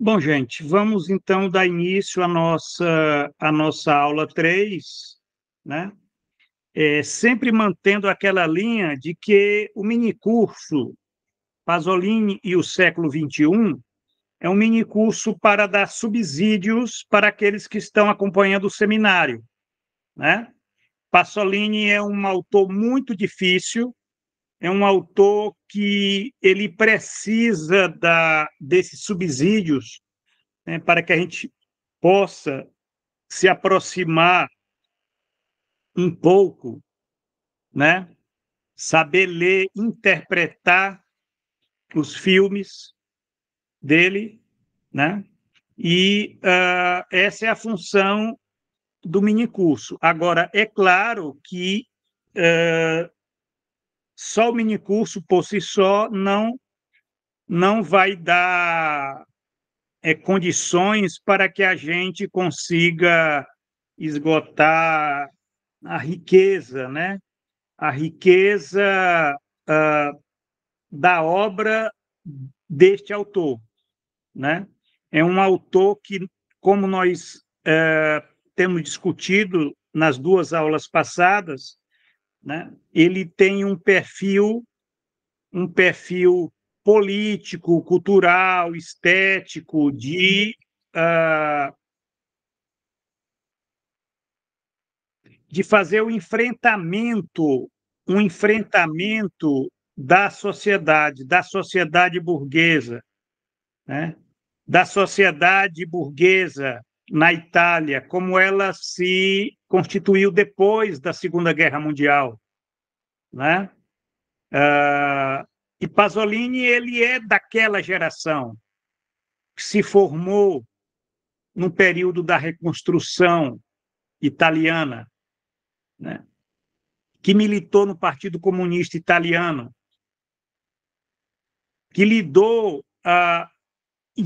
Bom, gente, vamos então dar início à nossa, à nossa aula 3, né? É, sempre mantendo aquela linha de que o minicurso Pasolini e o século XXI é um minicurso para dar subsídios para aqueles que estão acompanhando o seminário. Né? Pasolini é um autor muito difícil, é um autor que ele precisa da, desses subsídios né, para que a gente possa se aproximar um pouco, né? saber ler, interpretar os filmes dele, né? E uh, essa é a função do minicurso. Agora, é claro que uh, só o mini-curso por si só não, não vai dar é, condições para que a gente consiga esgotar a riqueza, né? A riqueza uh, da obra deste autor, né? É um autor que, como nós uh, temos discutido nas duas aulas passadas, né, ele tem um perfil, um perfil político, cultural, estético, de, uh, de fazer o um enfrentamento, um enfrentamento da sociedade, da sociedade burguesa, né? da sociedade burguesa na Itália, como ela se constituiu depois da Segunda Guerra Mundial, né? Uh, e Pasolini ele é daquela geração que se formou no período da reconstrução italiana, né? que militou no Partido Comunista Italiano, que lidou uh,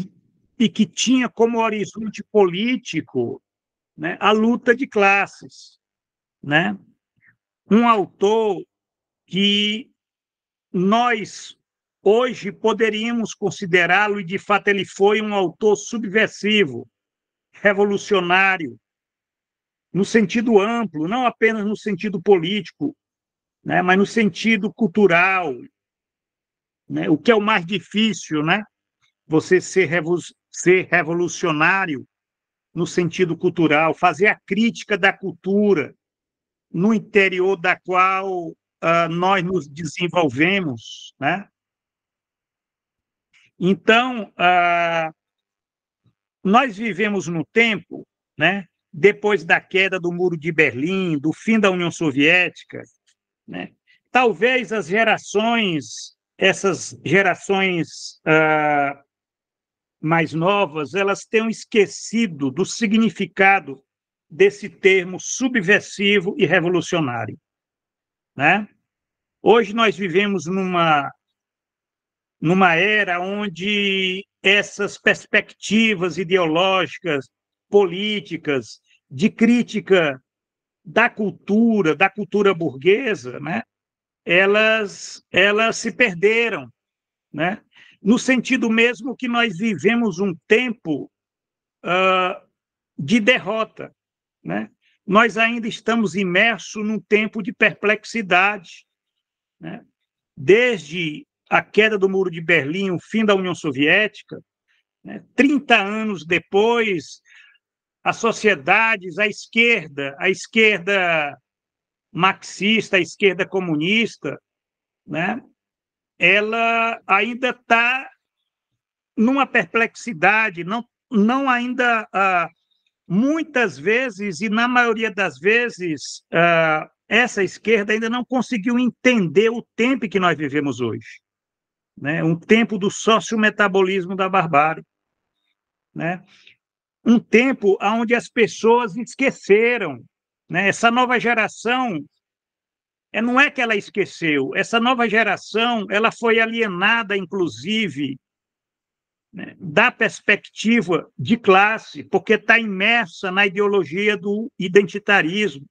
e que tinha como horizonte político né, a luta de classes. Né? Um autor que nós hoje poderíamos considerá-lo, e de fato ele foi um autor subversivo, revolucionário, no sentido amplo, não apenas no sentido político, né, mas no sentido cultural. Né, o que é o mais difícil, né? Você ser ser revolucionário no sentido cultural, fazer a crítica da cultura no interior da qual uh, nós nos desenvolvemos, né? Então, uh, nós vivemos no tempo, né? Depois da queda do muro de Berlim, do fim da União Soviética, né? Talvez as gerações, essas gerações uh, mais novas, elas tenham esquecido do significado desse termo subversivo e revolucionário. Né? Hoje nós vivemos numa, numa era onde essas perspectivas ideológicas, políticas, de crítica da cultura, da cultura burguesa, né? elas, elas se perderam. Né? no sentido mesmo que nós vivemos um tempo uh, de derrota. Né? Nós ainda estamos imersos num tempo de perplexidade. Né? Desde a queda do Muro de Berlim, o fim da União Soviética, né? 30 anos depois, as sociedades, a esquerda, a esquerda marxista, a esquerda comunista, né? ela ainda está numa perplexidade, não, não ainda ah, muitas vezes e na maioria das vezes ah, essa esquerda ainda não conseguiu entender o tempo que nós vivemos hoje, né? Um tempo do sociometabolismo da barbárie, né? Um tempo onde as pessoas esqueceram, né? Essa nova geração é, não é que ela esqueceu. Essa nova geração ela foi alienada, inclusive, né, da perspectiva de classe, porque está imersa na ideologia do identitarismo.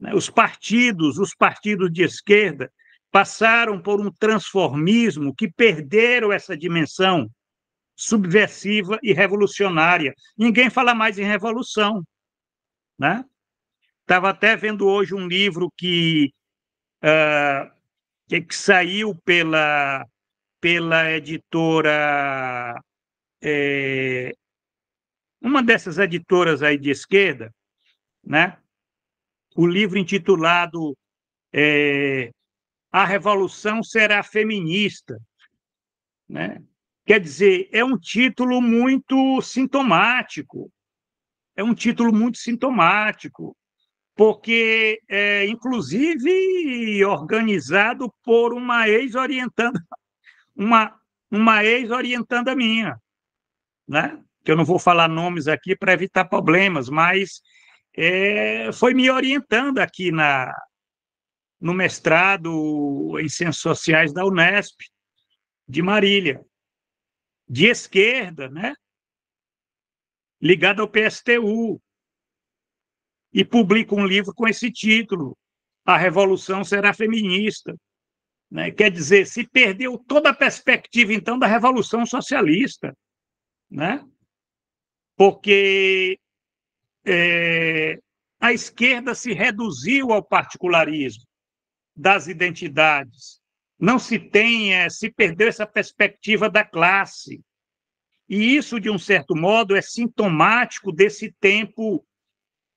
Né. Os partidos, os partidos de esquerda, passaram por um transformismo que perderam essa dimensão subversiva e revolucionária. Ninguém fala mais em revolução. Né? Estava até vendo hoje um livro que, uh, que, que, saiu pela, pela editora, é, uma dessas editoras aí de esquerda, né? o livro intitulado é, A Revolução Será Feminista. Né? Quer dizer, é um título muito sintomático. É um título muito sintomático porque é, inclusive organizado por uma ex-orientanda, uma, uma ex-orientanda minha, né? Que eu não vou falar nomes aqui para evitar problemas, mas é, foi me orientando aqui na no mestrado em ciências sociais da Unesp de Marília, de esquerda, né? Ligada ao PSTU, e publica um livro com esse título: A Revolução Será Feminista. Né? Quer dizer, se perdeu toda a perspectiva, então, da Revolução Socialista. Né? Porque é, a esquerda se reduziu ao particularismo das identidades. Não se tem, é, se perdeu essa perspectiva da classe. E isso, de um certo modo, é sintomático desse tempo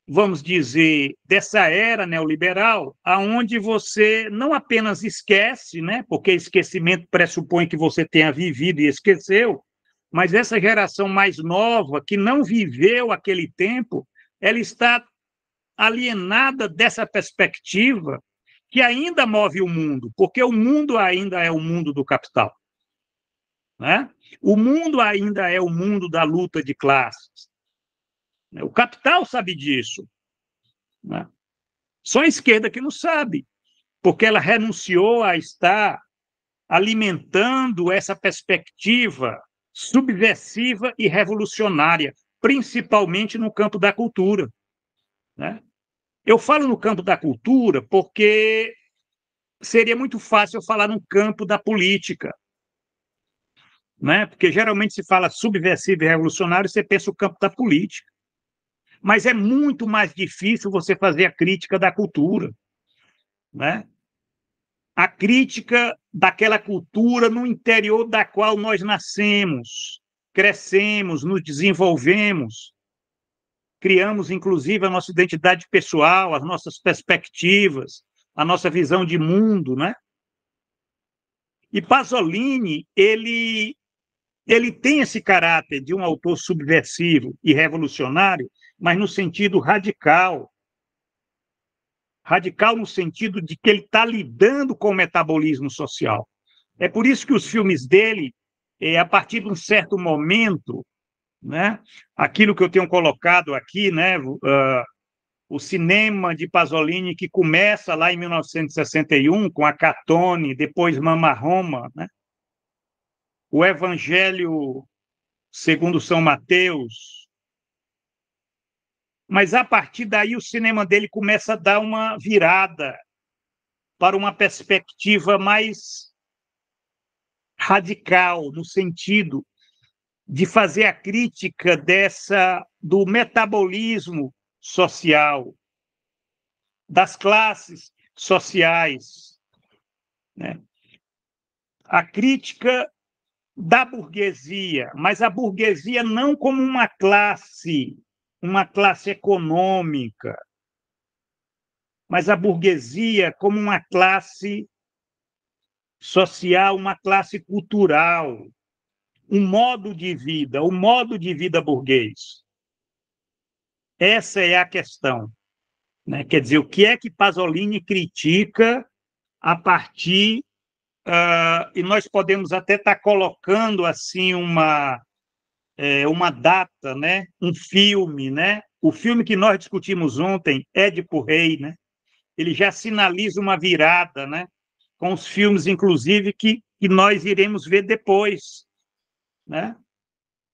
vamos dizer, dessa era neoliberal, aonde você não apenas esquece, né, porque esquecimento pressupõe que você tenha vivido e esqueceu, mas essa geração mais nova, que não viveu aquele tempo, ela está alienada dessa perspectiva que ainda move o mundo, porque o mundo ainda é o mundo do capital. Né? O mundo ainda é o mundo da luta de classes. Né? O capital sabe disso. Né? Só a esquerda que não sabe, porque ela renunciou a estar alimentando essa perspectiva subversiva e revolucionária, principalmente no campo da cultura. Né? Eu falo no campo da cultura porque seria muito fácil eu falar no campo da política. Né? Porque geralmente se fala subversivo e revolucionário, você pensa o campo da política mas é muito mais difícil você fazer a crítica da cultura, né? A crítica daquela cultura no interior da qual nós nascemos, crescemos, nos desenvolvemos, criamos inclusive a nossa identidade pessoal, as nossas perspectivas, a nossa visão de mundo, né? E Pasolini, ele ele tem esse caráter de um autor subversivo e revolucionário, mas no sentido radical. Radical no sentido de que ele está lidando com o metabolismo social. É por isso que os filmes dele, é, a partir de um certo momento, né, aquilo que eu tenho colocado aqui, né, uh, o cinema de Pasolini, que começa lá em 1961, com a Catone, depois Mama Roma, né, o Evangelho segundo São Mateus, mas a partir daí o cinema dele começa a dar uma virada para uma perspectiva mais radical, no sentido de fazer a crítica dessa do metabolismo social, das classes sociais, né? a crítica da burguesia, mas a burguesia não como uma classe uma classe econômica, mas a burguesia como uma classe social, uma classe cultural, um modo de vida, o um modo de vida burguês. Essa é a questão. Né? Quer dizer, o que é que Pasolini critica a partir. Uh, e nós podemos até estar tá colocando assim uma, é, uma data, né? um filme. Né? O filme que nós discutimos ontem, Édipo Rei, né? ele já sinaliza uma virada, né? com os filmes, inclusive, que, que nós iremos ver depois. Né?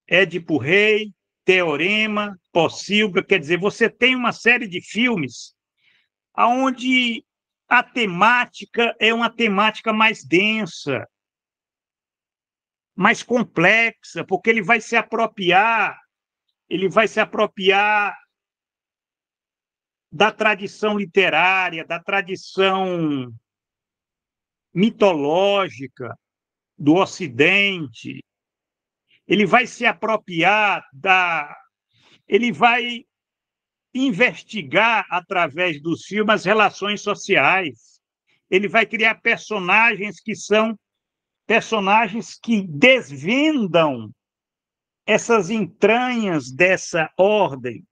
Édipo Rei, Teorema, Possílga, quer dizer, você tem uma série de filmes onde a temática é uma temática mais densa, mais complexa, porque ele vai se apropriar, ele vai se apropriar da tradição literária, da tradição mitológica do Ocidente. Ele vai se apropriar da ele vai investigar através dos filmes as relações sociais. Ele vai criar personagens que são personagens que desvendam essas entranhas dessa ordem,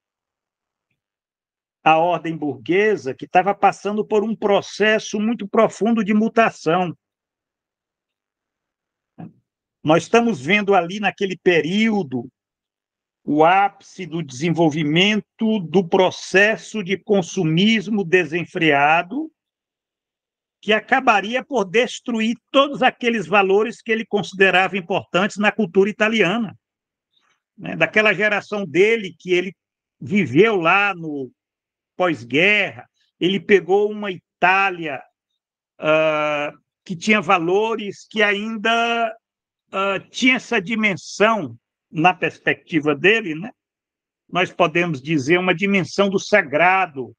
a ordem burguesa, que estava passando por um processo muito profundo de mutação. Nós estamos vendo ali naquele período o ápice do desenvolvimento do processo de consumismo desenfreado, que acabaria por destruir todos aqueles valores que ele considerava importantes na cultura italiana. Né? Daquela geração dele, que ele viveu lá no pós-guerra, ele pegou uma Itália uh, que tinha valores que ainda uh, tinha essa dimensão na perspectiva dele, né? Nós podemos dizer uma dimensão do sagrado,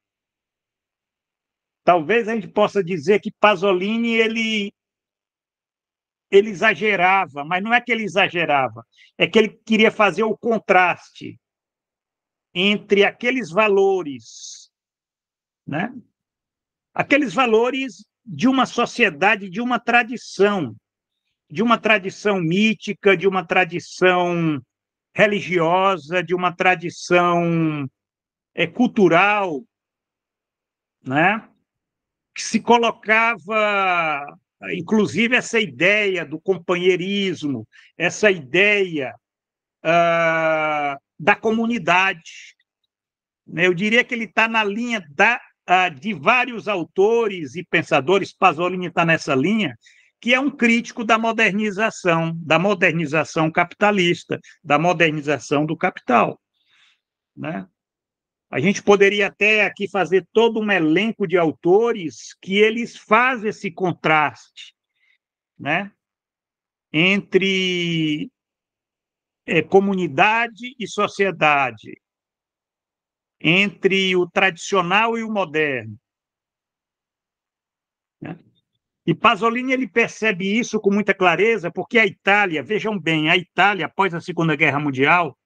Talvez a gente possa dizer que Pasolini ele ele exagerava, mas não é que ele exagerava, é que ele queria fazer o contraste entre aqueles valores, né? Aqueles valores de uma sociedade, de uma tradição, de uma tradição mítica, de uma tradição religiosa, de uma tradição é, cultural, né? que se colocava, inclusive, essa ideia do companheirismo, essa ideia uh, da comunidade. Né, eu diria que ele está na linha da, uh, de vários autores e pensadores, Pasolini está nessa linha, que é um crítico da modernização, da modernização capitalista, da modernização do capital. Né? A gente poderia até aqui fazer todo um elenco de autores que eles fazem esse contraste, né? Entre é, comunidade e sociedade, entre o tradicional e o moderno. Né? E Pasolini ele percebe isso com muita clareza, porque a Itália, vejam bem, a Itália após a Segunda Guerra Mundial,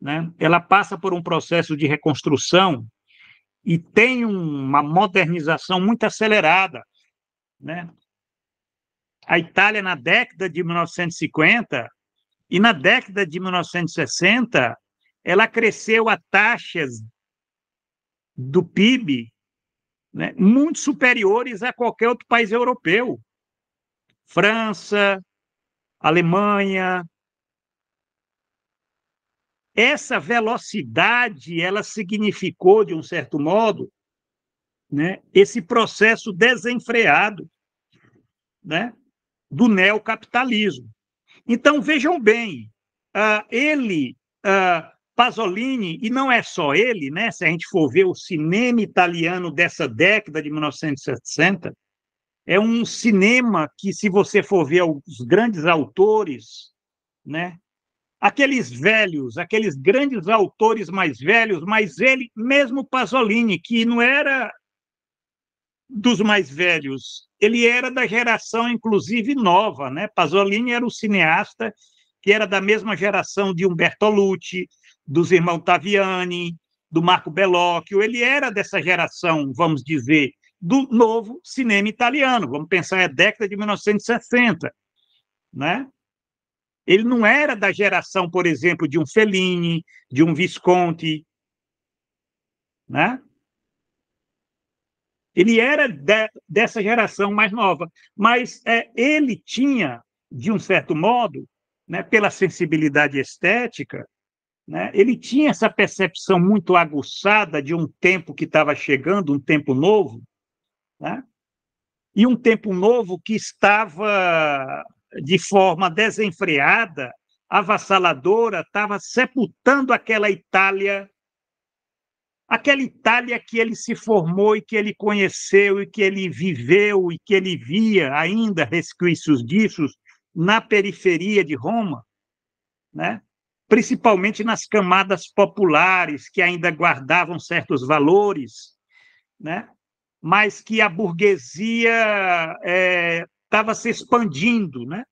né, ela passa por um processo de reconstrução e tem uma modernização muito acelerada. Né? A Itália, na década de 1950 e na década de 1960, ela cresceu a taxas do PIB né, muito superiores a qualquer outro país europeu. França, Alemanha, essa velocidade, ela significou, de um certo modo, né, esse processo desenfreado né, do neocapitalismo. Então, vejam bem, uh, ele, uh, Pasolini, e não é só ele, né, se a gente for ver o cinema italiano dessa década de 1960, é um cinema que, se você for ver os grandes autores né, aqueles velhos, aqueles grandes autores mais velhos, mas ele, mesmo Pasolini, que não era dos mais velhos, ele era da geração, inclusive, nova. Né? Pasolini era o cineasta que era da mesma geração de Umberto Lucci, dos irmãos Taviani, do Marco Bellocchio, ele era dessa geração, vamos dizer, do novo cinema italiano, vamos pensar, é década de 1960, né? Ele não era da geração, por exemplo, de um Fellini, de um Visconti, né? Ele era de, dessa geração mais nova, mas é, ele tinha, de um certo modo, né, pela sensibilidade estética, né, ele tinha essa percepção muito aguçada de um tempo que estava chegando, um tempo novo, né? e um tempo novo que estava de forma desenfreada, avassaladora, estava sepultando aquela Itália, aquela Itália que ele se formou e que ele conheceu e que ele viveu e que ele via ainda resquícios disso na periferia de Roma, né? principalmente nas camadas populares que ainda guardavam certos valores, né? mas que a burguesia é, estava se expandindo, né?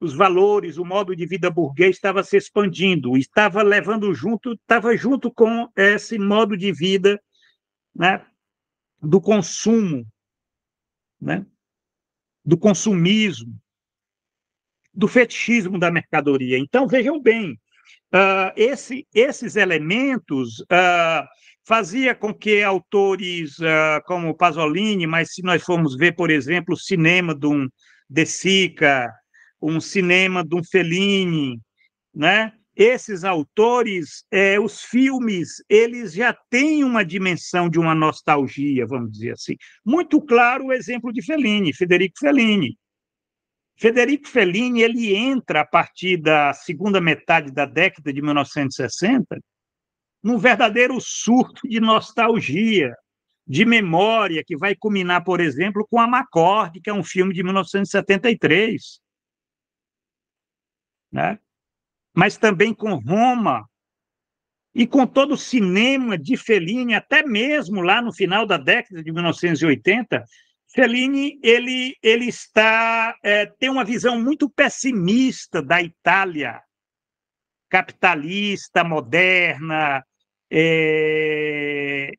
Os valores, o modo de vida burguês estava se expandindo, estava levando junto, estava junto com esse modo de vida, né? Do consumo, né? Do consumismo, do fetichismo da mercadoria. Então vejam bem, Uh, esse, esses elementos uh, fazia com que autores uh, como Pasolini, mas se nós formos ver, por exemplo, o cinema de um De Sica, um cinema de um Fellini, né? Esses autores, eh, os filmes, eles já têm uma dimensão de uma nostalgia, vamos dizer assim. Muito claro o exemplo de Fellini, Federico Fellini. Federico Fellini ele entra a partir da segunda metade da década de 1960 num verdadeiro surto de nostalgia, de memória, que vai culminar, por exemplo, com A Macorde, que é um filme de 1973. Né? Mas também com Roma e com todo o cinema de Fellini, até mesmo lá no final da década de 1980, Fellini ele, ele está é, tem uma visão muito pessimista da Itália capitalista moderna é,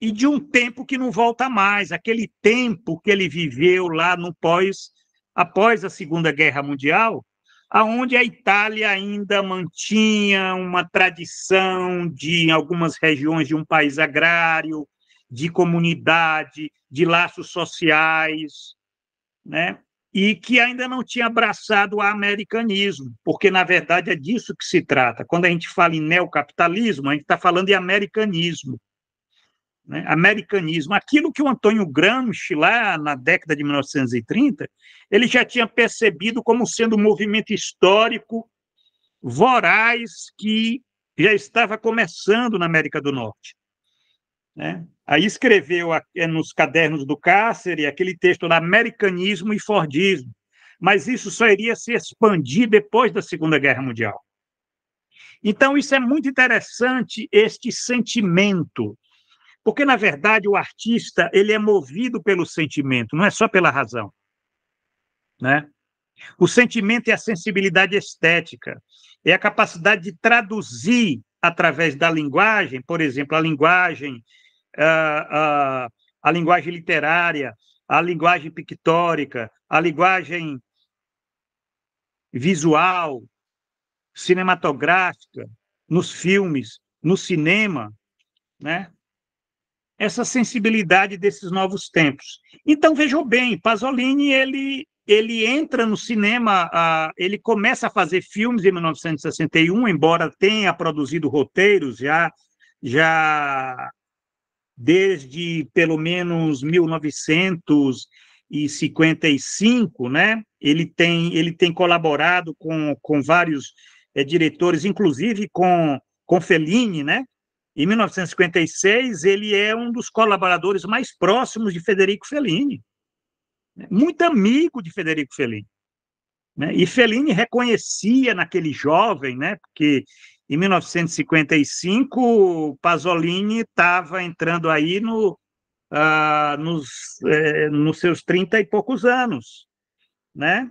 e de um tempo que não volta mais aquele tempo que ele viveu lá no pós após a Segunda Guerra Mundial aonde a Itália ainda mantinha uma tradição de em algumas regiões de um país agrário de comunidade, de laços sociais, né? e que ainda não tinha abraçado o americanismo, porque, na verdade, é disso que se trata. Quando a gente fala em neocapitalismo, a gente está falando em americanismo. Né? Americanismo, aquilo que o Antônio Gramsci, lá na década de 1930, ele já tinha percebido como sendo um movimento histórico voraz que já estava começando na América do Norte. Né? Aí escreveu é, nos cadernos do Cáceres aquele texto lá, Americanismo e Fordismo, mas isso só iria se expandir depois da Segunda Guerra Mundial. Então, isso é muito interessante, este sentimento, porque, na verdade, o artista ele é movido pelo sentimento, não é só pela razão. Né? O sentimento é a sensibilidade estética, é a capacidade de traduzir através da linguagem, por exemplo, a linguagem a, a, a linguagem literária, a linguagem pictórica, a linguagem visual, cinematográfica, nos filmes, no cinema, né? Essa sensibilidade desses novos tempos. Então vejam bem, Pasolini ele ele entra no cinema, ele começa a fazer filmes em 1961, embora tenha produzido roteiros já já desde pelo menos 1955, né? Ele tem, ele tem colaborado com, com vários é, diretores, inclusive com, com Fellini, né? Em 1956, ele é um dos colaboradores mais próximos de Federico Fellini, né? muito amigo de Federico Fellini. Né? E Fellini reconhecia naquele jovem, né? porque em 1955, Pasolini estava entrando aí no, ah, nos, eh, nos seus trinta e poucos anos, né?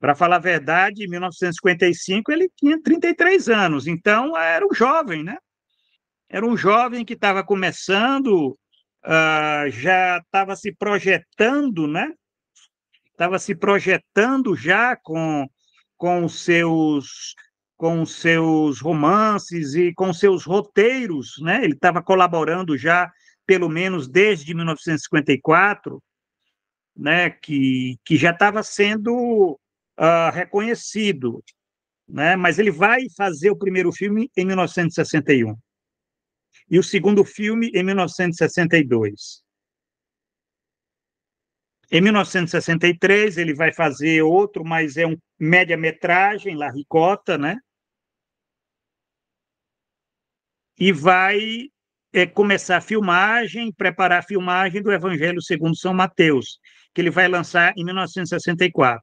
Para falar a verdade, em 1955 ele tinha 33 anos, então era um jovem, né? Era um jovem que estava começando, ah, já estava se projetando, né? Estava se projetando já com, com os seus com seus romances e com seus roteiros, né? Ele estava colaborando já pelo menos desde 1954, né? Que que já estava sendo uh, reconhecido, né? Mas ele vai fazer o primeiro filme em 1961 e o segundo filme em 1962. Em 1963, ele vai fazer outro, mas é um média-metragem, La Ricota, né? e vai é, começar a filmagem, preparar a filmagem do Evangelho segundo São Mateus, que ele vai lançar em 1964.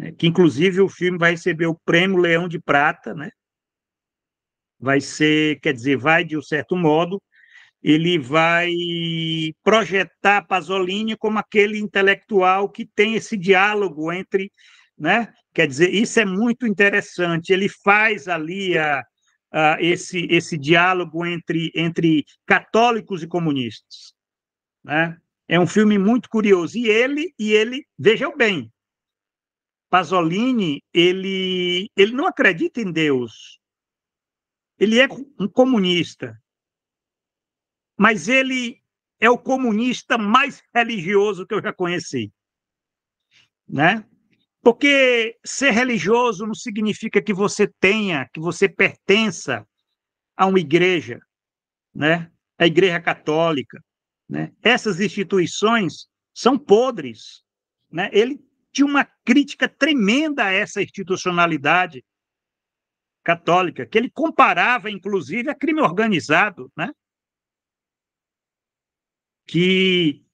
É, que, inclusive, o filme vai receber o Prêmio Leão de Prata, né? Vai ser, quer dizer, vai, de um certo modo, ele vai projetar Pasolini como aquele intelectual que tem esse diálogo entre, né? Quer dizer, isso é muito interessante. Ele faz ali a, uh, esse, esse diálogo entre, entre católicos e comunistas. Né? É um filme muito curioso. E ele, e ele vejam bem, Pasolini, ele, ele não acredita em Deus. Ele é um comunista. Mas ele é o comunista mais religioso que eu já conheci. Né? Porque ser religioso não significa que você tenha, que você pertença a uma igreja, né? A igreja católica, né? Essas instituições são podres, né? Ele tinha uma crítica tremenda a essa institucionalidade católica, que ele comparava inclusive a crime organizado, né? Que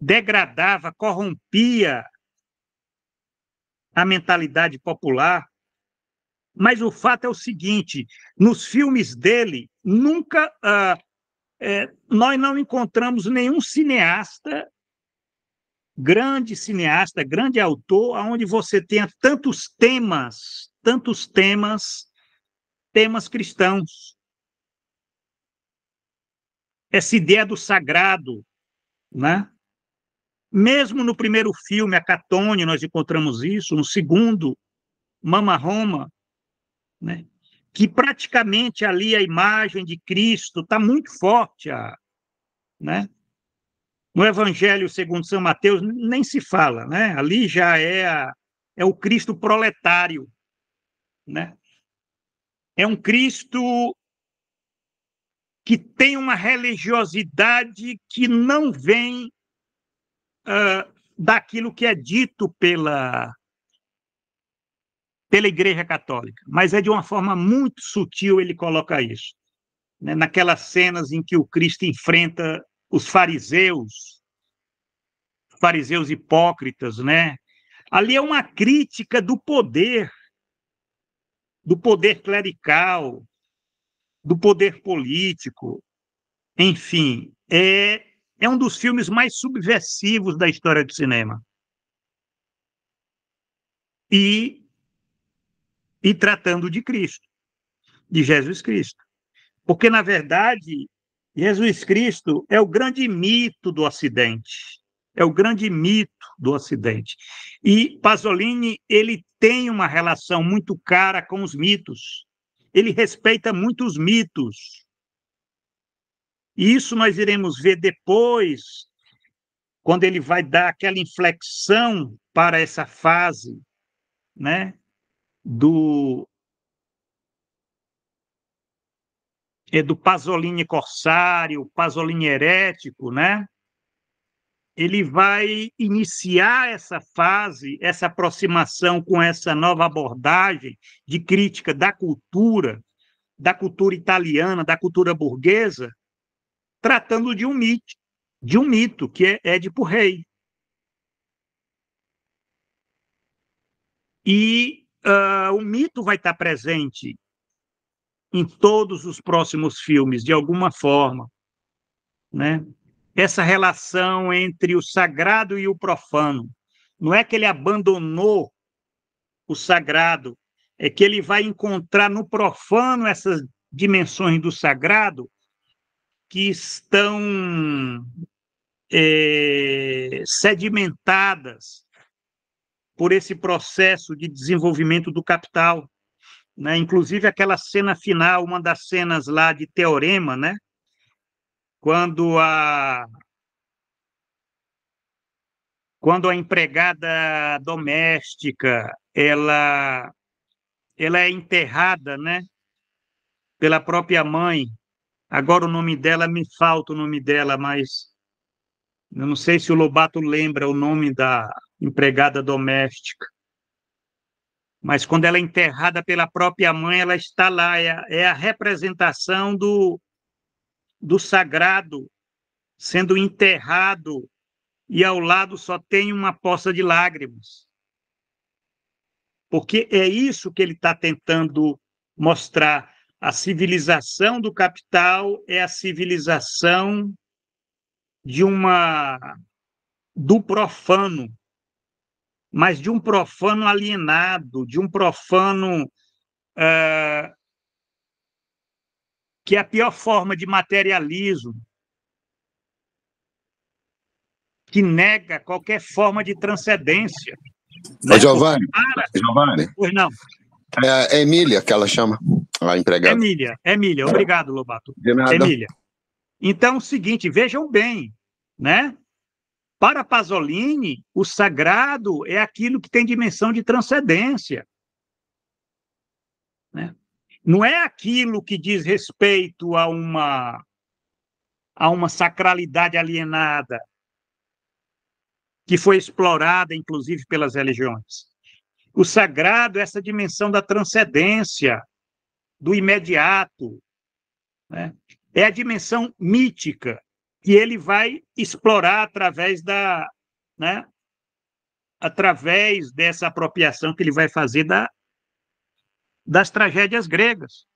degradava, corrompia a mentalidade popular. Mas o fato é o seguinte: nos filmes dele, nunca. Ah, é, nós não encontramos nenhum cineasta, grande cineasta, grande autor, onde você tenha tantos temas, tantos temas, temas cristãos. Essa ideia do sagrado, né? Mesmo no primeiro filme, A Catone, nós encontramos isso, no segundo, Mama Roma, né? que praticamente ali a imagem de Cristo está muito forte. A, né? No Evangelho segundo São Mateus, nem se fala, né? ali já é, a, é o Cristo proletário. Né? É um Cristo que tem uma religiosidade que não vem uh, daquilo que é dito pela, pela Igreja Católica, mas é de uma forma muito sutil ele coloca isso. Né? Naquelas cenas em que o Cristo enfrenta os fariseus, fariseus hipócritas, né? Ali é uma crítica do poder, do poder clerical, do poder político, enfim, é é um dos filmes mais subversivos da história do cinema. E, e tratando de Cristo, de Jesus Cristo. Porque, na verdade, Jesus Cristo é o grande mito do Ocidente. É o grande mito do Ocidente. E Pasolini, ele tem uma relação muito cara com os mitos. Ele respeita muito os mitos. E isso nós iremos ver depois, quando ele vai dar aquela inflexão para essa fase, né, do é do Pasolini corsário, Pasolini herético, né? Ele vai iniciar essa fase, essa aproximação com essa nova abordagem de crítica da cultura, da cultura italiana, da cultura burguesa, tratando de um mito, de um mito que é Édipo Rei. E uh, o mito vai estar presente em todos os próximos filmes, de alguma forma. Né? Essa relação entre o sagrado e o profano. Não é que ele abandonou o sagrado, é que ele vai encontrar no profano essas dimensões do sagrado que estão é, sedimentadas por esse processo de desenvolvimento do capital. Né? Inclusive aquela cena final, uma das cenas lá de Teorema, né? quando a quando a empregada doméstica ela ela é enterrada, né, pela própria mãe Agora o nome dela, me falta o nome dela, mas eu não sei se o Lobato lembra o nome da empregada doméstica. Mas quando ela é enterrada pela própria mãe, ela está lá, é, é a representação do, do sagrado sendo enterrado e ao lado só tem uma poça de lágrimas. Porque é isso que ele está tentando mostrar. A civilização do capital é a civilização de uma do profano, mas de um profano alienado, de um profano uh, que é a pior forma de materialismo, que nega qualquer forma de transcendência. Né? Giovanni, Giovanni, pois não. É, é Emília que ela chama, a empregada. Emília, Emília, obrigado, Lobato. De nada. Emília. Então, o seguinte, vejam bem, né? Para Pasolini, o sagrado é aquilo que tem dimensão de transcendência. Né? Não é aquilo que diz respeito a uma, a uma sacralidade alienada, que foi explorada, inclusive, pelas religiões. O sagrado é essa dimensão da transcendência, do imediato. Né? É a dimensão mítica que ele vai explorar através da, né? através dessa apropriação que ele vai fazer da, das tragédias gregas.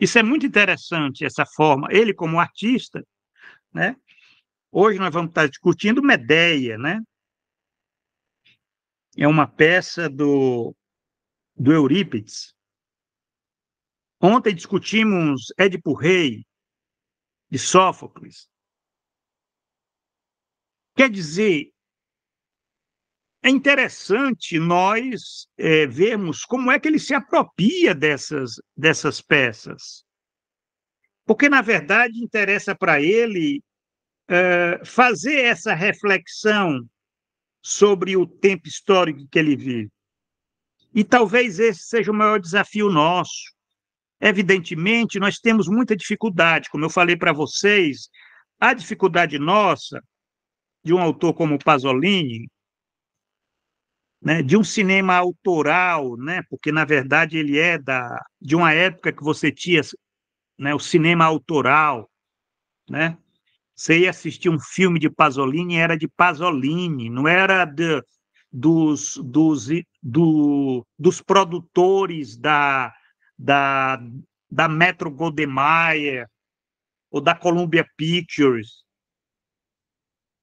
Isso é muito interessante, essa forma. Ele, como artista, né? hoje nós vamos estar discutindo Medeia, né? é uma peça do, do Eurípides. Ontem discutimos Édipo Rei, de Sófocles. Quer dizer, é interessante nós é, vermos como é que ele se apropria dessas, dessas peças. Porque, na verdade, interessa para ele é, fazer essa reflexão sobre o tempo histórico que ele vive. E talvez esse seja o maior desafio nosso. Evidentemente, nós temos muita dificuldade, como eu falei para vocês, a dificuldade nossa, de um autor como Pasolini, né, de um cinema autoral, né, porque na verdade ele é da, de uma época que você tinha né, o cinema autoral, né, você ia assistir um filme de Pasolini, era de Pasolini, não era de, dos, dos, do, dos produtores da, da, da Metro Goldemaier ou da Columbia Pictures.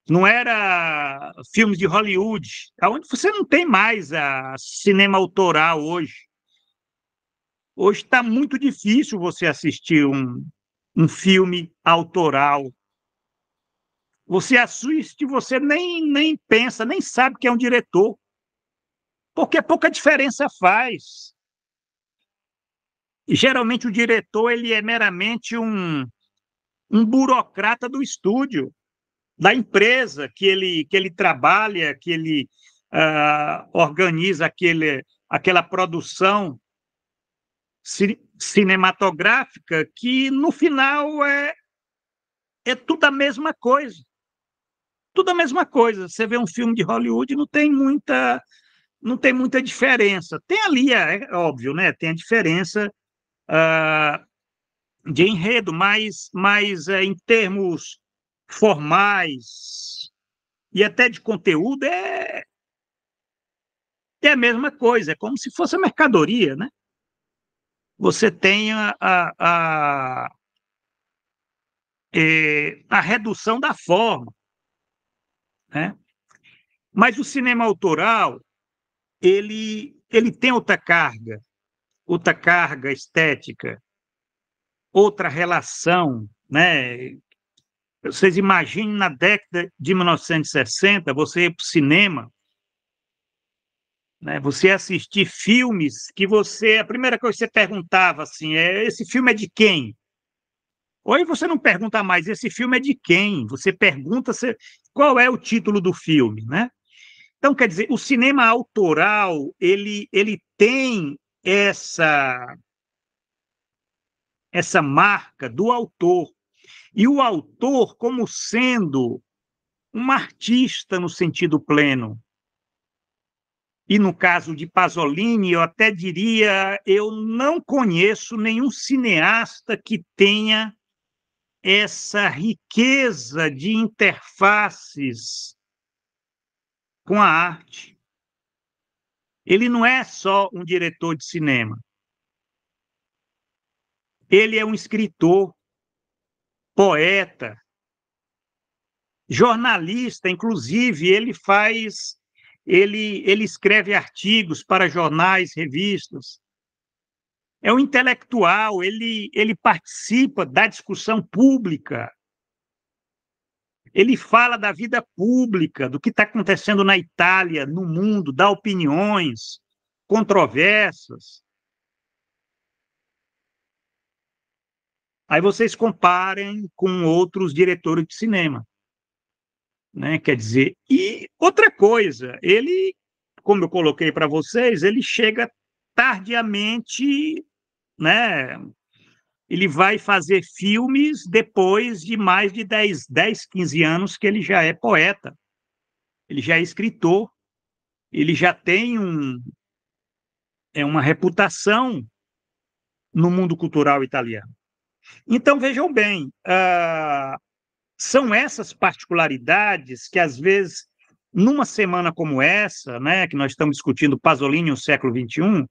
Não era filmes de Hollywood, aonde você não tem mais a cinema autoral hoje. Hoje está muito difícil você assistir um, um filme autoral você assiste, você nem, nem pensa, nem sabe que é um diretor. Porque pouca diferença faz. E, geralmente o diretor ele é meramente um, um burocrata do estúdio, da empresa que ele, que ele trabalha, que ele uh, organiza aquele, aquela produção ci, cinematográfica, que no final é, é tudo a mesma coisa tudo a mesma coisa. Você vê um filme de Hollywood, não tem muita, não tem muita diferença. Tem ali, é, é óbvio, né? Tem a diferença uh, de enredo, mas, mas uh, em termos formais e até de conteúdo é é a mesma coisa. É como se fosse a mercadoria, né? Você tem a, a, a, eh, a redução da forma né? Mas o cinema autoral, ele, ele tem outra carga, outra carga estética, outra relação. Né? Vocês imaginem, na década de 1960, você ir para o cinema, né? você assistir filmes que você... A primeira coisa que você perguntava, assim, é esse filme é de quem? Hoje você não pergunta mais, esse filme é de quem? Você pergunta, você, qual é o título do filme, né? Então, quer dizer, o cinema autoral, ele, ele tem essa essa marca do autor. E o autor como sendo um artista no sentido pleno. E no caso de Pasolini, eu até diria, eu não conheço nenhum cineasta que tenha essa riqueza de interfaces com a arte. Ele não é só um diretor de cinema. Ele é um escritor, poeta, jornalista, inclusive, ele faz ele ele escreve artigos para jornais, revistas é um intelectual, ele, ele participa da discussão pública, ele fala da vida pública, do que está acontecendo na Itália, no mundo, dá opiniões, controvérsias. Aí vocês comparem com outros diretores de cinema. Né? Quer dizer, e outra coisa, ele, como eu coloquei para vocês, ele chega tardiamente né? Ele vai fazer filmes depois de mais de 10, 10, 15 anos que ele já é poeta, ele já é escritor, ele já tem um, é uma reputação no mundo cultural italiano. Então, vejam bem, uh, são essas particularidades que, às vezes, numa semana como essa, né, que nós estamos discutindo Pasolini no século XXI,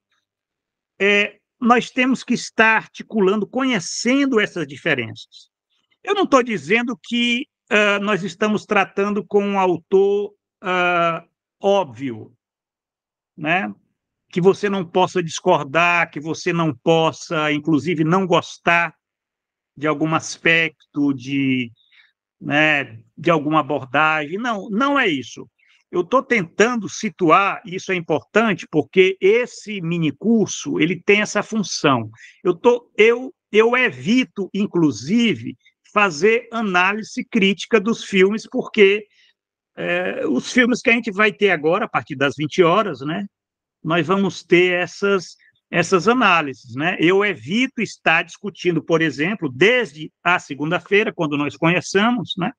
é, nós temos que estar articulando, conhecendo essas diferenças. Eu não estou dizendo que uh, nós estamos tratando com um autor uh, óbvio, né? que você não possa discordar, que você não possa, inclusive, não gostar de algum aspecto, de, né, de alguma abordagem. Não, não é isso. Eu estou tentando situar, isso é importante, porque esse minicurso ele tem essa função. Eu, tô, eu, eu evito, inclusive, fazer análise crítica dos filmes, porque é, os filmes que a gente vai ter agora, a partir das 20 horas, né, nós vamos ter essas, essas análises. Né? Eu evito estar discutindo, por exemplo, desde a segunda-feira, quando nós conhecemos, né,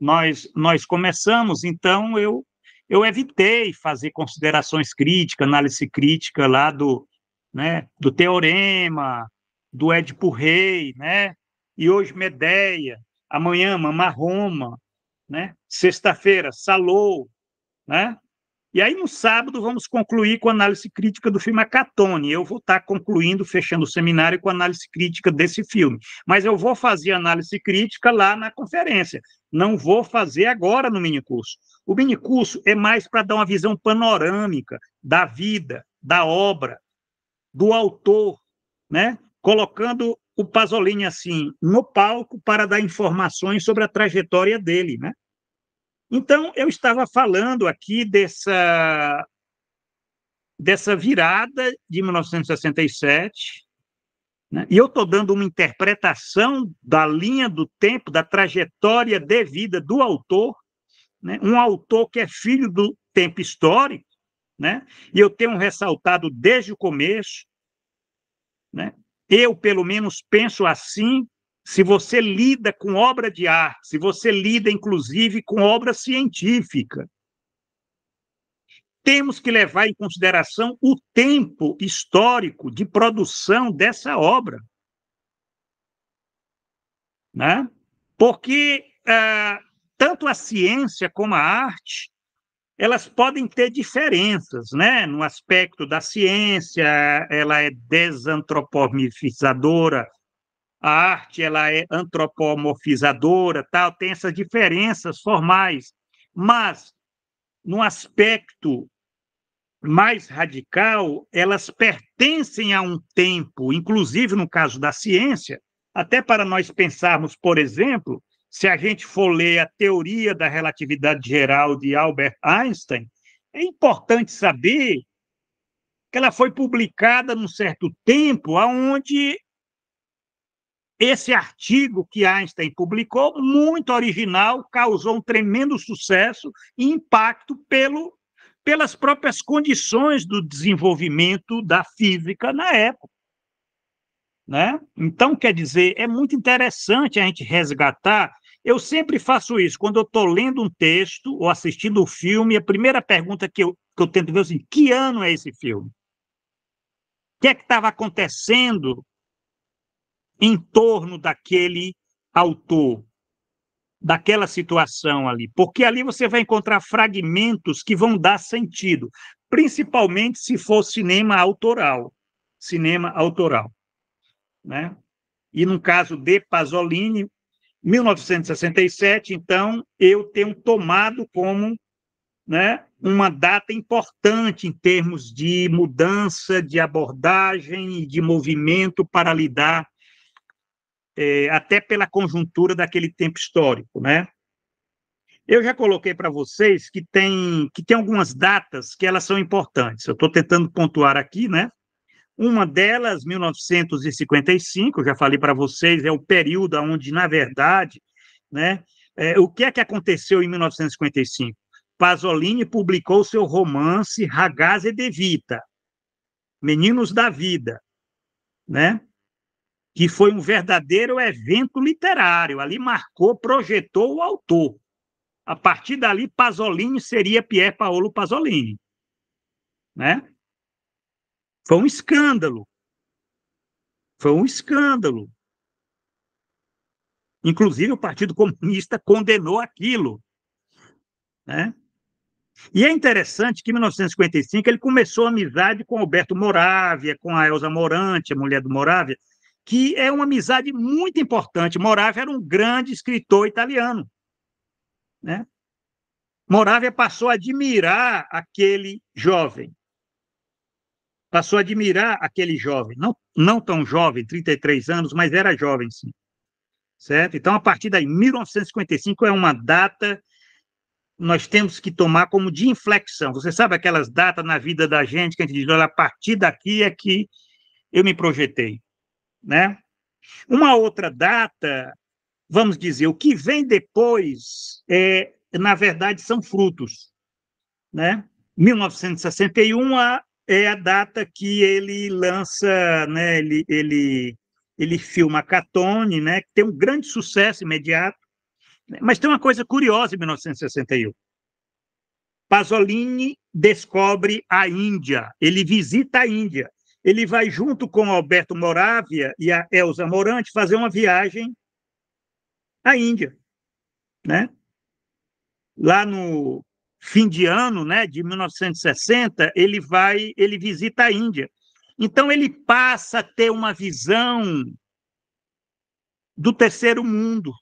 nós, nós começamos, então eu eu evitei fazer considerações críticas, análise crítica lá do, né, do Teorema, do Édipo Rei, né? E hoje Medeia, amanhã Mamá Roma, né? Sexta-feira Salou, né? E aí, no sábado, vamos concluir com a análise crítica do filme Acatone. Eu vou estar tá concluindo, fechando o seminário com a análise crítica desse filme. Mas eu vou fazer análise crítica lá na conferência. Não vou fazer agora no minicurso. O minicurso é mais para dar uma visão panorâmica da vida, da obra, do autor, né? colocando o Pasolini assim no palco para dar informações sobre a trajetória dele, né? Então, eu estava falando aqui dessa, dessa virada de 1967, né? e eu estou dando uma interpretação da linha do tempo, da trajetória de vida do autor, né? um autor que é filho do tempo histórico, né? e eu tenho ressaltado desde o começo, né? eu, pelo menos, penso assim, se você lida com obra de arte, se você lida inclusive com obra científica, temos que levar em consideração o tempo histórico de produção dessa obra. Né? Porque ah, tanto a ciência como a arte elas podem ter diferenças, né? No aspecto da ciência, ela é desantropomorfizadora, a arte ela é antropomorfizadora, tal, tem essas diferenças formais, mas no aspecto mais radical, elas pertencem a um tempo, inclusive no caso da ciência, até para nós pensarmos, por exemplo, se a gente for ler a teoria da relatividade geral de Albert Einstein, é importante saber que ela foi publicada num certo tempo, aonde esse artigo que Einstein publicou, muito original, causou um tremendo sucesso e impacto pelo, pelas próprias condições do desenvolvimento da física na época. Né? Então, quer dizer, é muito interessante a gente resgatar. Eu sempre faço isso, quando eu estou lendo um texto ou assistindo um filme, a primeira pergunta que eu, que eu tento ver é assim, que ano é esse filme? O que é que estava acontecendo em torno daquele autor, daquela situação ali, porque ali você vai encontrar fragmentos que vão dar sentido, principalmente se for cinema autoral, cinema autoral, né? E no caso de Pasolini, 1967, então eu tenho tomado como, né, uma data importante em termos de mudança de abordagem e de movimento para lidar é, até pela conjuntura daquele tempo histórico, né? Eu já coloquei para vocês que tem, que tem algumas datas que elas são importantes. Eu estou tentando pontuar aqui, né? Uma delas, 1955, já falei para vocês, é o período onde, na verdade, né, é, o que é que aconteceu em 1955? Pasolini publicou seu romance Ragazze de Vita, Meninos da Vida, né? que foi um verdadeiro evento literário. Ali marcou, projetou o autor. A partir dali, Pasolini seria Pier Paolo Pasolini. Né? Foi um escândalo. Foi um escândalo. Inclusive, o Partido Comunista condenou aquilo. Né? E é interessante que em 1955 ele começou amizade com Alberto Moravia, com a Elza Morante, a mulher do Moravia, que é uma amizade muito importante. Moravia era um grande escritor italiano. Né? Moravia passou a admirar aquele jovem. Passou a admirar aquele jovem, não, não tão jovem, 33 anos, mas era jovem, sim. Certo? Então, a partir daí, 1955 é uma data nós temos que tomar como de inflexão. Você sabe aquelas datas na vida da gente que a gente diz, olha, a partir daqui é que eu me projetei. Né? Uma outra data, vamos dizer, o que vem depois, é, na verdade, são frutos. Né? 1961 é a data que ele lança, né, ele, ele, ele filma Catone, né, que tem um grande sucesso imediato, né? mas tem uma coisa curiosa em 1961. Pasolini descobre a Índia, ele visita a Índia ele vai, junto com Alberto Moravia e a Elza Morante, fazer uma viagem à Índia. Né? Lá no fim de ano né, de 1960, ele vai, ele visita a Índia. Então, ele passa a ter uma visão do terceiro mundo.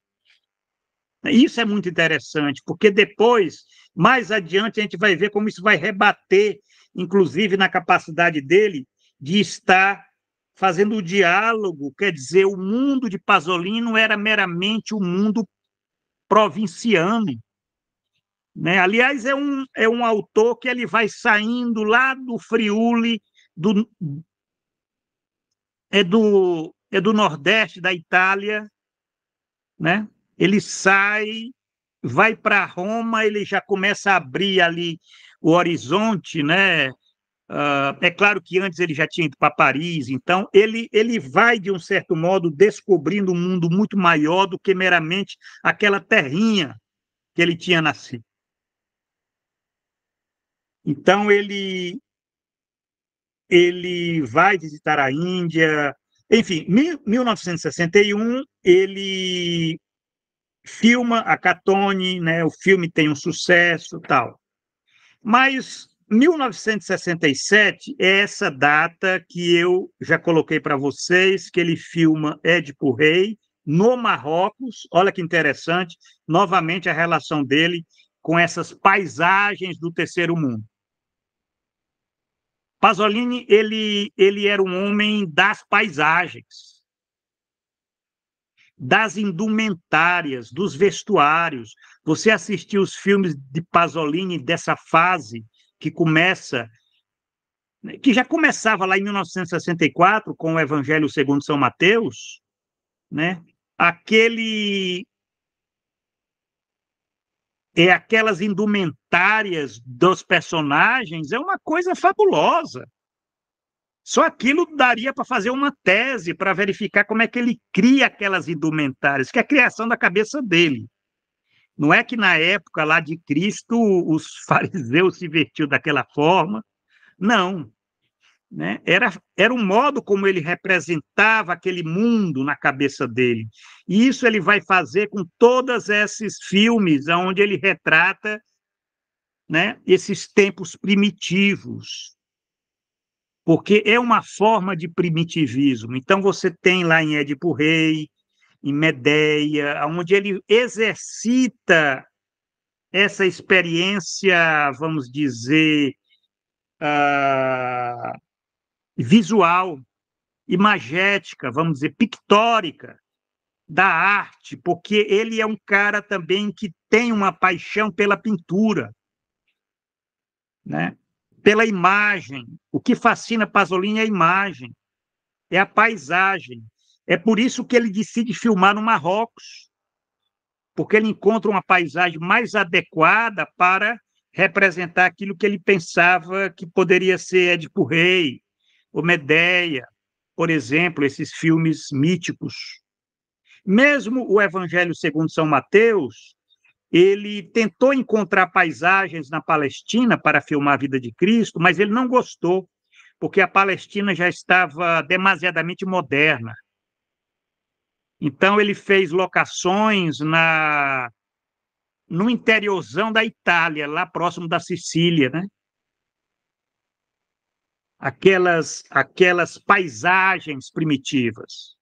Isso é muito interessante, porque depois, mais adiante, a gente vai ver como isso vai rebater, inclusive na capacidade dele de estar fazendo o diálogo, quer dizer, o mundo de Pasolini era meramente o um mundo provinciano. Né? Aliás, é um, é um autor que ele vai saindo lá do Friuli, do, é, do, é do Nordeste da Itália, né? ele sai, vai para Roma, ele já começa a abrir ali o horizonte, né? Uh, é claro que antes ele já tinha ido para Paris, então ele, ele vai, de um certo modo, descobrindo um mundo muito maior do que meramente aquela terrinha que ele tinha nascido. Então ele, ele vai visitar a Índia. Enfim, em 1961, ele filma a Catone, né? o filme tem um sucesso tal. Mas 1967 é essa data que eu já coloquei para vocês, que ele filma Édipo Rei no Marrocos. Olha que interessante, novamente a relação dele com essas paisagens do terceiro mundo. Pasolini, ele, ele era um homem das paisagens, das indumentárias, dos vestuários. Você assistiu os filmes de Pasolini dessa fase, que começa né, que já começava lá em 1964 com o Evangelho segundo São Mateus, né? Aquele é aquelas indumentárias dos personagens é uma coisa fabulosa. Só aquilo daria para fazer uma tese para verificar como é que ele cria aquelas indumentárias, que é a criação da cabeça dele. Não é que na época lá de Cristo os fariseus se vertiam daquela forma. Não. Né? Era, era um modo como ele representava aquele mundo na cabeça dele. E isso ele vai fazer com todos esses filmes, onde ele retrata né, esses tempos primitivos. Porque é uma forma de primitivismo. Então você tem lá em Édipo Rei, em Medeia, onde ele exercita essa experiência, vamos dizer, uh, visual, imagética, vamos dizer, pictórica da arte, porque ele é um cara também que tem uma paixão pela pintura, né? pela imagem. O que fascina Pasolini é a imagem, é a paisagem, é por isso que ele decide filmar no Marrocos, porque ele encontra uma paisagem mais adequada para representar aquilo que ele pensava que poderia ser Édipo Rei, ou Medeia, por exemplo, esses filmes míticos. Mesmo o Evangelho segundo São Mateus, ele tentou encontrar paisagens na Palestina para filmar a vida de Cristo, mas ele não gostou, porque a Palestina já estava demasiadamente moderna. Então ele fez locações na no interiorzão da Itália, lá próximo da Sicília, né? Aquelas aquelas paisagens primitivas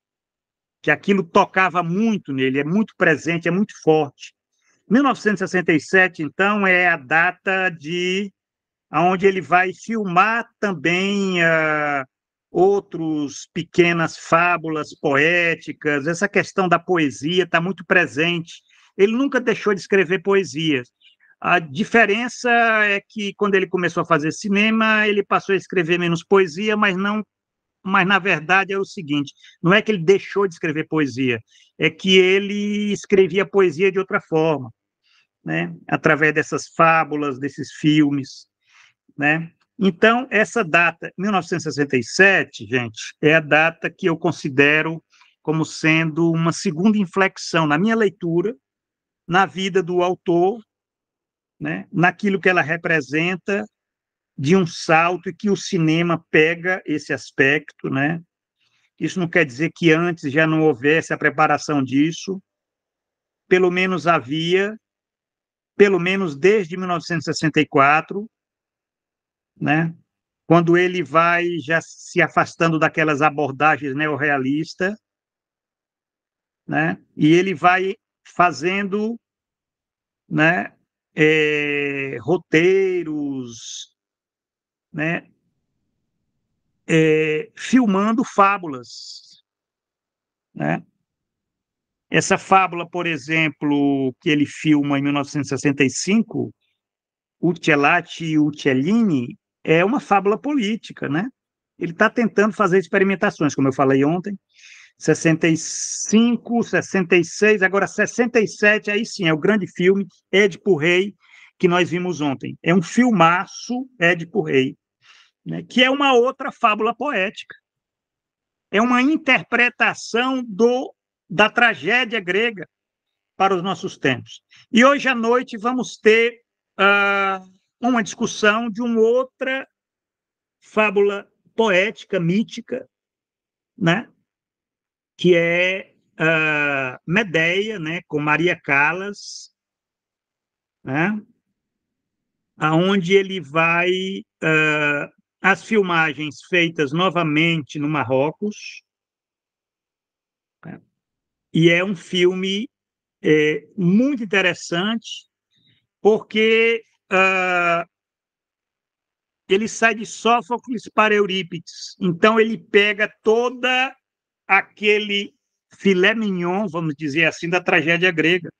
que aquilo tocava muito nele, é muito presente, é muito forte. 1967, então, é a data de onde ele vai filmar também uh, outros pequenas fábulas poéticas, essa questão da poesia está muito presente. Ele nunca deixou de escrever poesias. A diferença é que quando ele começou a fazer cinema, ele passou a escrever menos poesia, mas não mas na verdade é o seguinte, não é que ele deixou de escrever poesia, é que ele escrevia poesia de outra forma, né? Através dessas fábulas, desses filmes, né? Então, essa data, 1967, gente, é a data que eu considero como sendo uma segunda inflexão na minha leitura, na vida do autor, né, naquilo que ela representa de um salto e que o cinema pega esse aspecto, né? Isso não quer dizer que antes já não houvesse a preparação disso. Pelo menos havia, pelo menos desde 1964, né? quando ele vai já se afastando daquelas abordagens neorrealistas, né? e ele vai fazendo né? É, roteiros, né? É, filmando fábulas. Né? Essa fábula, por exemplo, que ele filma em 1965, Uccellati e Uccellini, é uma fábula política, né? Ele está tentando fazer experimentações, como eu falei ontem, 65, 66, agora 67, aí sim, é o grande filme Édipo Rei, que nós vimos ontem. É um filmaço Édipo Rei, né, que é uma outra fábula poética. É uma interpretação do da tragédia grega para os nossos tempos. E hoje à noite vamos ter uh, uma discussão de uma outra fábula poética, mítica, né? que é uh, Medeia, né? com Maria Callas, né? aonde ele vai uh, as filmagens feitas novamente no Marrocos né? e é um filme é, muito interessante porque uh, ele sai de Sófocles para Eurípides. Então, ele pega toda aquele filé mignon, vamos dizer assim, da tragédia grega.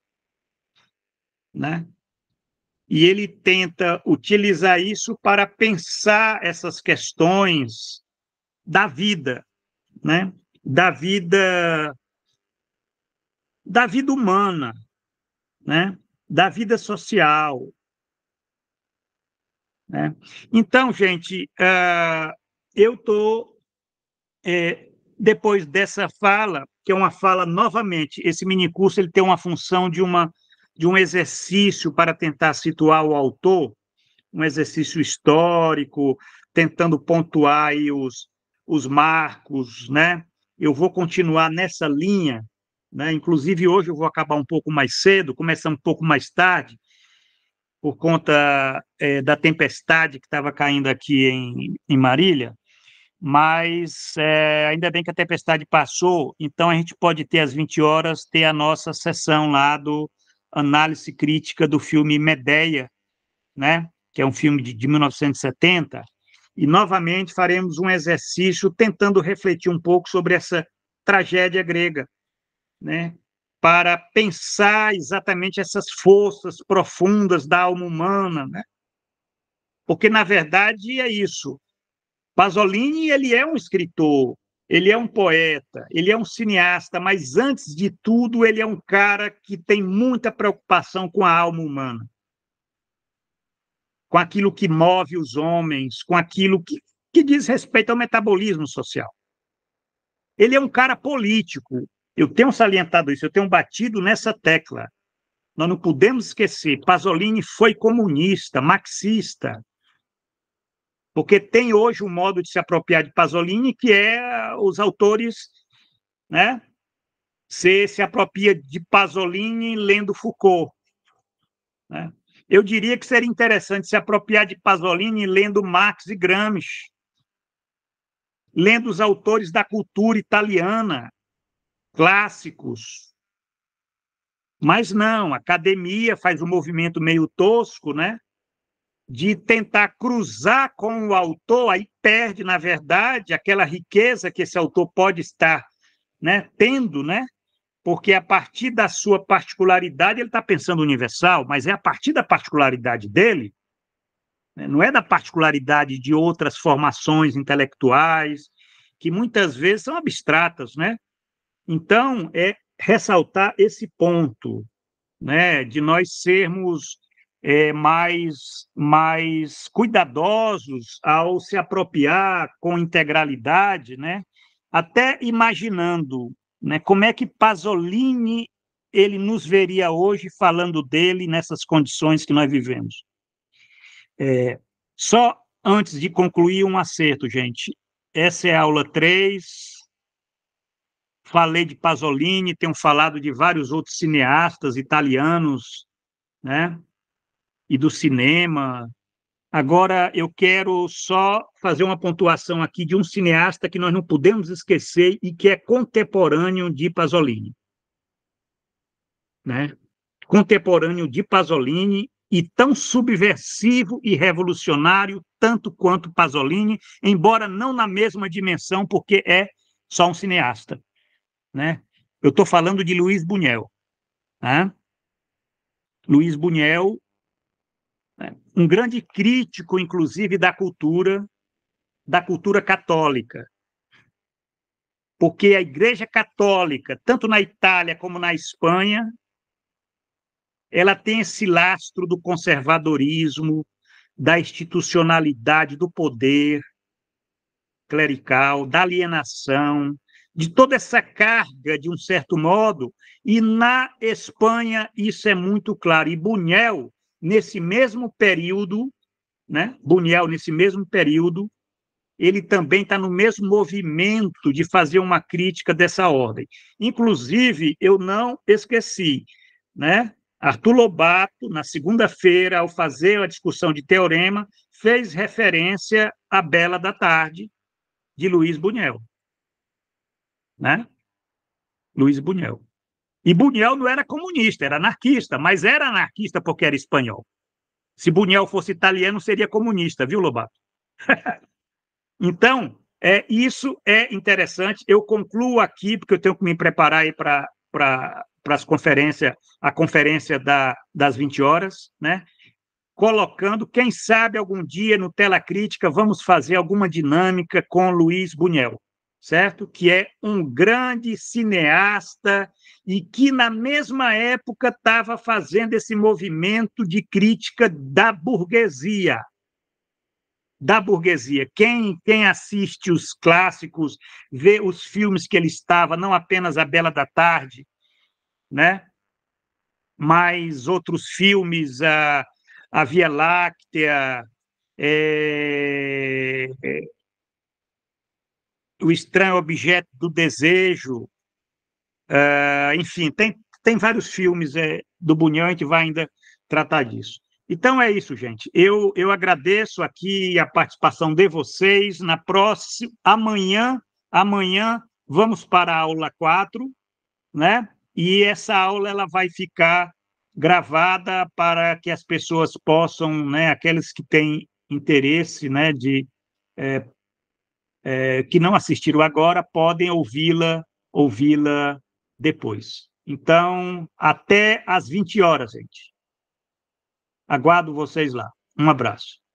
Né? E ele tenta utilizar isso para pensar essas questões da vida, né? da vida da vida humana, né? da vida social, né? Então, gente, uh, eu estou, é, depois dessa fala, que é uma fala novamente, esse minicurso ele tem uma função de, uma, de um exercício para tentar situar o autor, um exercício histórico, tentando pontuar aí os, os marcos, né? Eu vou continuar nessa linha, né? Inclusive hoje eu vou acabar um pouco mais cedo, começar um pouco mais tarde, por conta é, da tempestade que estava caindo aqui em, em Marília, mas é, ainda bem que a tempestade passou, então a gente pode ter às 20 horas, ter a nossa sessão lá do análise crítica do filme Medeia, né, que é um filme de, de 1970, e novamente faremos um exercício tentando refletir um pouco sobre essa tragédia grega, né, para pensar exatamente essas forças profundas da alma humana, né? Porque na verdade é isso. Pasolini ele é um escritor, ele é um poeta, ele é um cineasta, mas antes de tudo ele é um cara que tem muita preocupação com a alma humana, com aquilo que move os homens, com aquilo que, que diz respeito ao metabolismo social. Ele é um cara político, eu tenho salientado isso, eu tenho batido nessa tecla. Nós não podemos esquecer, Pasolini foi comunista, marxista, porque tem hoje um modo de se apropriar de Pasolini que é os autores, né? Se se apropria de Pasolini lendo Foucault, né? Eu diria que seria interessante se apropriar de Pasolini lendo Marx e Gramsci, lendo os autores da cultura italiana, clássicos. Mas não, a academia faz um movimento meio tosco, né? De tentar cruzar com o autor, aí perde, na verdade, aquela riqueza que esse autor pode estar né, tendo, né? Porque a partir da sua particularidade, ele está pensando universal, mas é a partir da particularidade dele, né, não é da particularidade de outras formações intelectuais, que muitas vezes são abstratas, né? Então, é ressaltar esse ponto, né, de nós sermos é, mais, mais cuidadosos ao se apropriar com integralidade, né? até imaginando né, como é que Pasolini ele nos veria hoje falando dele nessas condições que nós vivemos. É, só antes de concluir um acerto, gente. Essa é a aula 3, Falei de Pasolini, tenho falado de vários outros cineastas italianos, né? E do cinema. Agora, eu quero só fazer uma pontuação aqui de um cineasta que nós não podemos esquecer e que é contemporâneo de Pasolini. Né? Contemporâneo de Pasolini e tão subversivo e revolucionário tanto quanto Pasolini, embora não na mesma dimensão, porque é só um cineasta né? Eu estou falando de Luiz Buñuel. Né? Luiz Buñuel, né? um grande crítico, inclusive, da cultura, da cultura católica. Porque a Igreja Católica, tanto na Itália como na Espanha, ela tem esse lastro do conservadorismo, da institucionalidade, do poder clerical, da alienação, de toda essa carga, de um certo modo, e na Espanha isso é muito claro. E Buñuel, nesse mesmo período, né? Buñuel, nesse mesmo período, ele também está no mesmo movimento de fazer uma crítica dessa ordem. Inclusive, eu não esqueci, né? Arthur Lobato, na segunda-feira, ao fazer a discussão de teorema, fez referência à Bela da Tarde, de Luiz Buñuel né? Luiz Buñuel. E Buñuel não era comunista, era anarquista, mas era anarquista porque era espanhol. Se Buñuel fosse italiano, seria comunista, viu, Lobato? então, é, isso é interessante. Eu concluo aqui, porque eu tenho que me preparar aí para pra, as conferências, a conferência da, das 20 horas, né? Colocando, quem sabe algum dia no Tela Crítica vamos fazer alguma dinâmica com Luiz Buñuel certo? Que é um grande cineasta e que na mesma época estava fazendo esse movimento de crítica da burguesia. Da burguesia. Quem, quem assiste os clássicos, vê os filmes que ele estava, não apenas A Bela da Tarde, né? mas outros filmes, a, a Via Láctea, é, é o estranho objeto do desejo, ah, enfim, tem, tem vários filmes é, do Bunyan que vai ainda tratar disso. Então é isso, gente. Eu, eu agradeço aqui a participação de vocês. Na próxima, amanhã, amanhã vamos para a aula 4, né? E essa aula ela vai ficar gravada para que as pessoas possam, né, aqueles que têm interesse, né, de é, é, que não assistiram agora podem ouvi-la ouvi-la depois. Então, até às 20 horas, gente. Aguardo vocês lá. Um abraço.